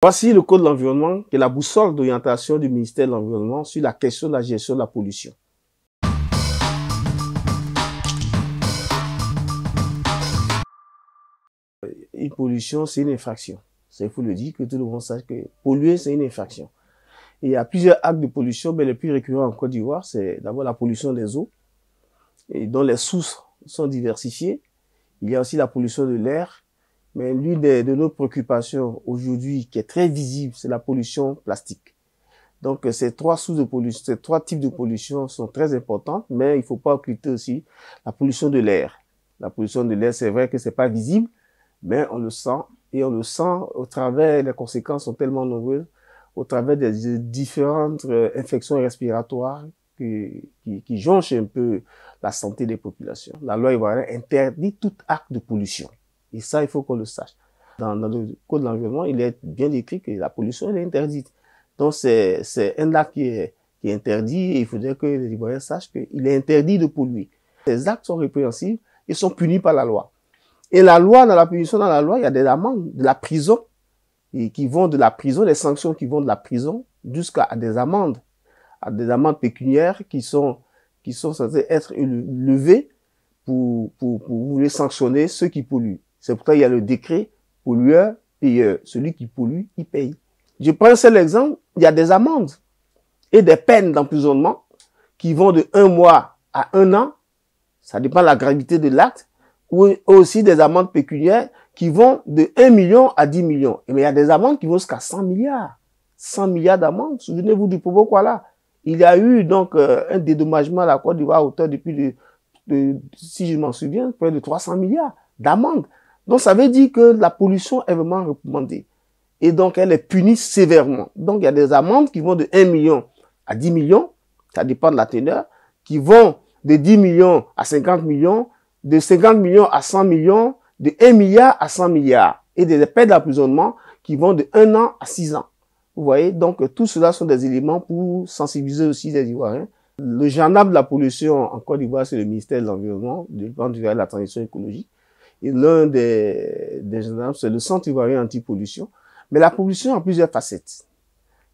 Voici le Code de l'environnement qui est la boussole d'orientation du ministère de l'Environnement sur la question de la gestion de la pollution. Une pollution, c'est une infraction. C'est il faut le dire, que tout le monde sache que polluer, c'est une infraction. il y a plusieurs actes de pollution, mais le plus récurrent en Côte d'Ivoire, c'est d'abord la pollution des eaux, et dont les sources sont diversifiées. Il y a aussi la pollution de l'air, mais l'une de, nos préoccupations aujourd'hui qui est très visible, c'est la pollution plastique. Donc euh, ces trois sous de pollution, ces trois types de pollution sont très importantes, mais il ne faut pas occulter aussi la pollution de l'air. La pollution de l'air, c'est vrai que c'est pas visible, mais on le sent et on le sent au travers. Les conséquences sont tellement nombreuses au travers des différentes euh, infections respiratoires qui, qui, qui jonchent un peu la santé des populations. La loi ivoirienne interdit tout acte de pollution. Et ça, il faut qu'on le sache. Dans, le code de l'environnement, il est bien écrit que la pollution est interdite. Donc, c'est, c'est un acte qui est, qui est interdit et il faudrait que les Ivoiriens sachent qu'il est interdit de polluer. Ces actes sont répréhensibles et sont punis par la loi. Et la loi, dans la punition, dans la loi, il y a des amendes, de la prison, et qui vont de la prison, des sanctions qui vont de la prison jusqu'à des amendes, à des amendes pécuniaires qui sont, qui sont censées être levées pour, pour, pour, pour sanctionner ceux qui polluent. C'est pourquoi il y a le décret pollueur, payeur. Celui qui pollue, il paye. Je prends seul exemple, il y a des amendes et des peines d'emprisonnement qui vont de un mois à un an, ça dépend de la gravité de l'acte, ou aussi des amendes pécuniaires qui vont de 1 million à 10 millions. Mais il y a des amendes qui vont jusqu'à 100 milliards. 100 milliards d'amendes. Souvenez-vous du propos quoi là. Il y a eu donc euh, un dédommagement à la Côte d'Ivoire à hauteur depuis, de, de, si je m'en souviens, près de 300 milliards d'amendes. Donc ça veut dire que la pollution est vraiment recommandée. Et donc elle est punie sévèrement. Donc il y a des amendes qui vont de 1 million à 10 millions, ça dépend de la teneur, qui vont de 10 millions à 50 millions, de 50 millions à 100 millions, de 1 milliard à 100 milliards, et des peines d'emprisonnement qui vont de 1 an à 6 ans. Vous voyez, donc tout cela sont des éléments pour sensibiliser aussi les Ivoiriens. Le gendarme de la pollution en Côte d'Ivoire, c'est le ministère de l'Environnement, du plan de la transition écologique l'un des, des c'est le Centre ivoirien anti-pollution. Mais la pollution a plusieurs facettes.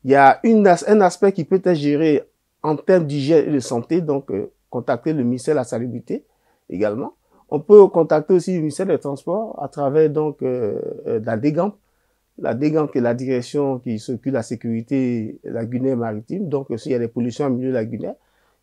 Il y a une, un aspect qui peut être géré en termes d'hygiène et de santé, donc euh, contacter le ministère de la Salubrité également. On peut contacter aussi le ministère des Transports à travers donc euh, euh, la DEGAMP, la DEGAMP qui est la direction qui s'occupe de la sécurité lagunaire maritime. Donc s'il y a des pollutions au milieu lagunaire.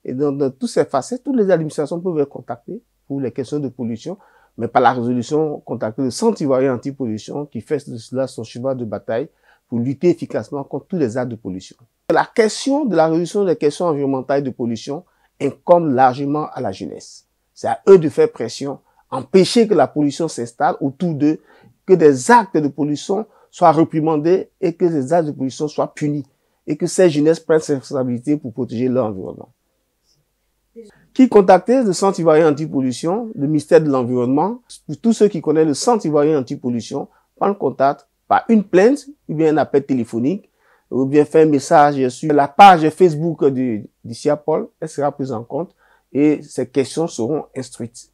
et dans, toutes ces facettes, toutes les administrations peuvent être contactées pour les questions de pollution mais par la résolution contre le Centre ivoirien anti-pollution qui fait de cela son cheval de bataille pour lutter efficacement contre tous les actes de pollution. La question de la résolution des questions environnementales de pollution incombe largement à la jeunesse. C'est à eux de faire pression, empêcher que la pollution s'installe autour d'eux, que des actes de pollution soient réprimandés et que ces actes de pollution soient punis et que ces jeunesses prennent ses responsabilités pour protéger leur environnement qui contactait le Centre ivoirien anti-pollution, le ministère de l'Environnement. Pour tous ceux qui connaissent le Centre ivoirien anti-pollution, le contact par une plainte ou bien un appel téléphonique ou bien faire un message sur la page Facebook du, du CIAPOL. Elle sera prise en compte et ces questions seront instruites.